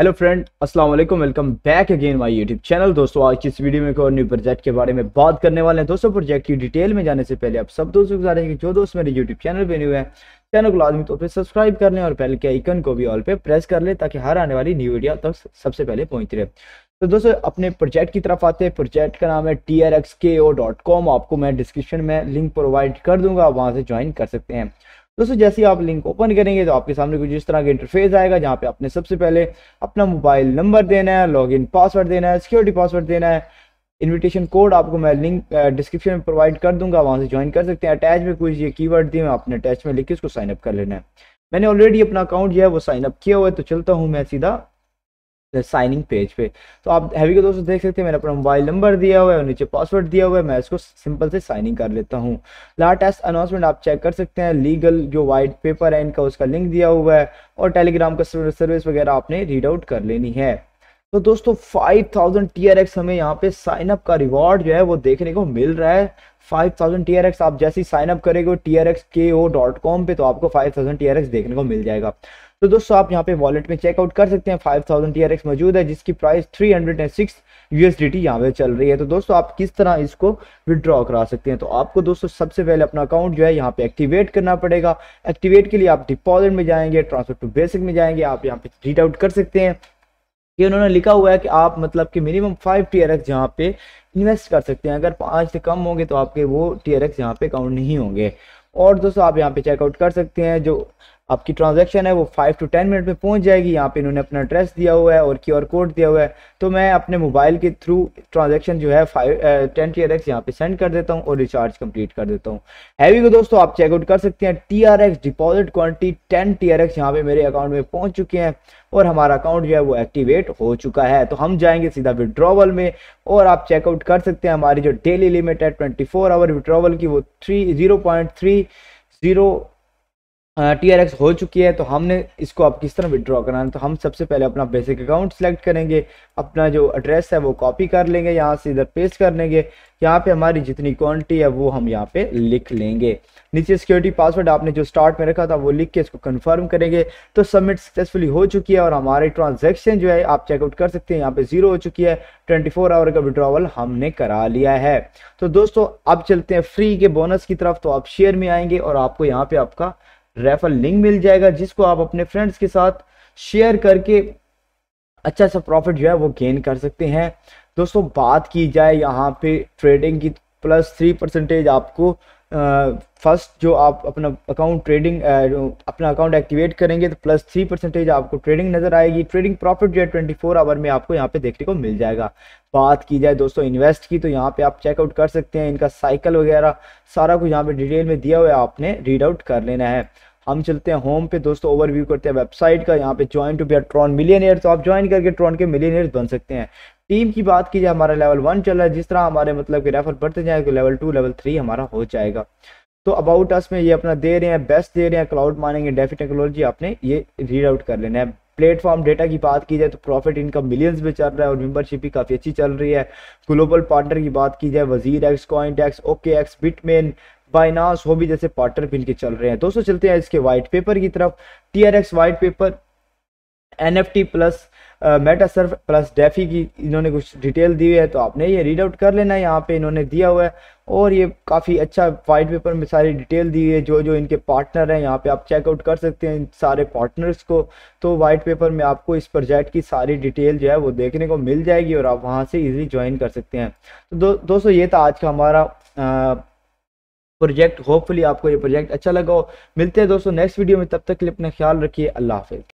hello friend अस्सलाम वालेकुम welcome back again my YouTube channel दोस्तों आज इस वीडियो में एक और न्यू प्रोजेक्ट के बारे में बात करने वाले हैं दोस्तों प्रोजेक्ट की डिटेल में जाने से पहले आप सब दोस्तों को गुजारेंगे जो दोस्त मेरे यूट्यूब चैनल पे न्यू है चैनल को लाजमी तौर तो पर सब्सक्राइब कर लें और पहले के आइकन को भी ऑल पे प्रेस कर लें ताकि हर आने वाली न्यू वीडियो तक सबसे पहले पहुँच रहे तो दोस्तों अपने प्रोजेक्ट की तरफ आते हैं प्रोजेक्ट का नाम है T R x K O dot com आपको मैं डिस्क्रिप्शन में लिंक प्रोवाइड कर दूंगा आप वहाँ से ज्वाइन कर सकते हैं दोस्तों जैसे आप लिंक ओपन करेंगे तो आपके सामने कुछ इस तरह का इंटरफेस आएगा जहाँ पे आपने सबसे पहले अपना मोबाइल नंबर देना है लॉगिन पासवर्ड देना है सिक्योरिटी पासवर्ड देना है इन्विटेशन कोड आपको मैं लिंक डिस्क्रिप्शन में प्रोवाइड कर दूंगा वहाँ से ज्वाइन कर सकते हैं अटैच में कुछ ये कीवर्ड दिए मैं अपने अटैच में लिख के उसको साइनअप कर लेना है मैंने ऑलरेडी अपना अकाउंट जो है वो साइन अप किया हुआ है तो चलता हूँ मैं सीधा साइनिंग पेज पे तो आप हैवी के दोस्तों देख सकते हैं मैंने अपना मोबाइल नंबर दिया हुआ है और नीचे पासवर्ड दिया हुआ है मैं इसको सिंपल से साइनिंग कर लेता हूँ लाटेस्ट अनाउंसमेंट आप चेक कर सकते हैं लीगल जो वाइट पेपर है इनका उसका लिंक दिया हुआ है और टेलीग्राम का सर्विस वगैरह आपने रीड आउट कर लेनी है तो दोस्तों 5000 थाउजेंड टी हमें यहाँ पे साइन अप का रिवॉर्ड जो है वो देखने को मिल रहा है 5000 थाउजेंड आप जैसे ही साइन अप करेंगे T X K O dot com पे तो आपको 5000 थाउजेंड देखने को मिल जाएगा तो दोस्तों आप यहाँ पे वॉलेट में चेकआउट कर सकते हैं 5000 थाउजेंड मौजूद है जिसकी प्राइस 306 हंड्रेड यूएसडीटी यहाँ पे चल रही है तो दोस्तों आप किस तरह इसको विद्रॉ करा सकते हैं तो आपको दोस्तों सबसे पहले अपना अकाउंट जो है यहाँ पे एक्टिवेट करना पड़ेगा एक्टिवेट के लिए आप डिपॉजिट में जाएंगे ट्रांसफर टू बेसिक में जाएंगे आप यहाँ पे रीड आउट कर सकते हैं ये उन्होंने लिखा हुआ है कि आप मतलब कि minimum five T R X पे इन्वेस्ट कर सकते हैं अगर पाँच से कम होंगे तो आपके वो टी आर एक्स यहाँ पे काउंट नहीं होंगे और दोस्तों आप यहाँ पे चेकआउट कर सकते हैं जो आपकी ट्रांजैक्शन है वो फाइव टू टेन मिनट में पहुंच जाएगी यहाँ पे इन्होंने अपना एड्रेस दिया हुआ है और क्यू आर कोड दिया हुआ है तो मैं अपने मोबाइल के थ्रू ट्रांजैक्शन जो है five ten T R X यहाँ पे सेंड कर देता हूँ और रिचार्ज कंप्लीट कर देता हूँ हैवी को दोस्तों आप चेकआउट कर सकते हैं T R X deposit quantity ten T R X यहाँ पे मेरे अकाउंट में पहुँच चुके हैं और हमारा अकाउंट जो है वो एक्टिवेट हो चुका है तो हम जाएंगे सीधा विड्रॉवल में और आप चेकआउट कर सकते हैं हमारी जो डेली लिमिट है ट्वेंटी फोर आवर विड्रॉवल की वो three zero point three zero T R X हो चुकी है तो हमने इसको आप किस तरह विड्रॉ कराना है तो हम सबसे पहले अपना बेसिक अकाउंट सेलेक्ट करेंगे अपना जो एड्रेस है वो कॉपी कर लेंगे यहाँ से इधर पेस्ट कर लेंगे यहाँ पे हमारी जितनी क्वांटिटी है वो हम यहाँ पे लिख लेंगे नीचे सिक्योरिटी पासवर्ड आपने जो स्टार्ट में रखा था वो लिख के इसको कन्फर्म करेंगे तो सबमिट सक्सेसफुली हो चुकी है और हमारी ट्रांजेक्शन जो है आप चेकआउट कर सकते हैं यहाँ पे जीरो हो चुकी है फोर आवर का विड्रॉवल हमने करा लिया है तो दोस्तों अब चलते हैं फ्री के बोनस की तरफ तो आप शेयर में आएंगे और आपको यहाँ पे आपका रेफर लिंक मिल जाएगा जिसको आप अपने फ्रेंड्स के साथ शेयर करके अच्छा सा प्रॉफिट जो है वो गेन कर सकते हैं दोस्तों बात की जाए यहाँ पे ट्रेडिंग की प्लस थ्री परसेंटेज आपको फर्स्ट जो आप अपना अकाउंट ट्रेडिंग अपना अकाउंट एक्टिवेट करेंगे तो प्लस थ्री परसेंटेज आपको ट्रेडिंग नज़र आएगी ट्रेडिंग प्रॉफिट जो है ट्वेंटी फोर आवर में आपको यहाँ पे देखने को मिल जाएगा बात की जाए दोस्तों इन्वेस्ट की तो यहाँ पे आप चेकआउट कर सकते हैं इनका साइकिल वगैरह सारा कुछ यहाँ पे डिटेल में दिया हुआ है आपने रीड आउट कर लेना है हम चलते हैं होम पे दोस्तों ओवरव्यू करते हैं वेबसाइट का यहाँ पे join to be Tron million तो आप ज्वाइन करके ट्रॉन के मिलियन बन सकते हैं टीम की बात की जाए हमारा लेवल वन चल रहा है जिस तरह हमारे मतलब कि रेफर बढ़ते जाए तो लेवल टू लेवल थ्री हमारा हो जाएगा तो अबाउट अस में ये अपना दे रहे हैं बेस्ट दे रहे हैं क्लाउड मानेंगे डेफी टेक्नोलॉजी आपने ये रीड आउट कर लेना है प्लेटफॉर्म डेटा की बात की जाए तो प्रॉफिट इनकम मिलियंस में चल रहा है और मेंबरशिप भी काफ़ी अच्छी चल रही है ग्लोबल पार्टनर की बात की जाए WazirX CoinDCX OKEx Bitmain Binance हो भी जैसे पार्टनर भी इनके चल रहे हैं दोस्तों चलते हैं इसके वाइट पेपर की तरफ T R X white paper N F T plus surf plus DeFi की इन्होंने कुछ डिटेल दी है तो आपने ये रीड आउट कर लेना है यहाँ पे इन्होंने दिया हुआ है और ये काफ़ी अच्छा वाइट पेपर में सारी डिटेल दी है जो जो इनके पार्टनर हैं यहाँ पे आप चेकआउट कर सकते हैं इन सारे पार्टनर्स को तो वाइट पेपर में आपको इस प्रोजेक्ट की सारी डिटेल जो है वो देखने को मिल जाएगी और आप वहाँ से ईजिली ज्वाइन कर सकते हैं तो दो, दोस्तों ये था आज का हमारा प्रोजेक्ट uh, होपफुली आपको ये प्रोजेक्ट अच्छा लगा हो मिलते हैं दोस्तों नेक्स्ट वीडियो में तब तक के लिए अपना ख्याल रखिए अल्लाह हाफिज़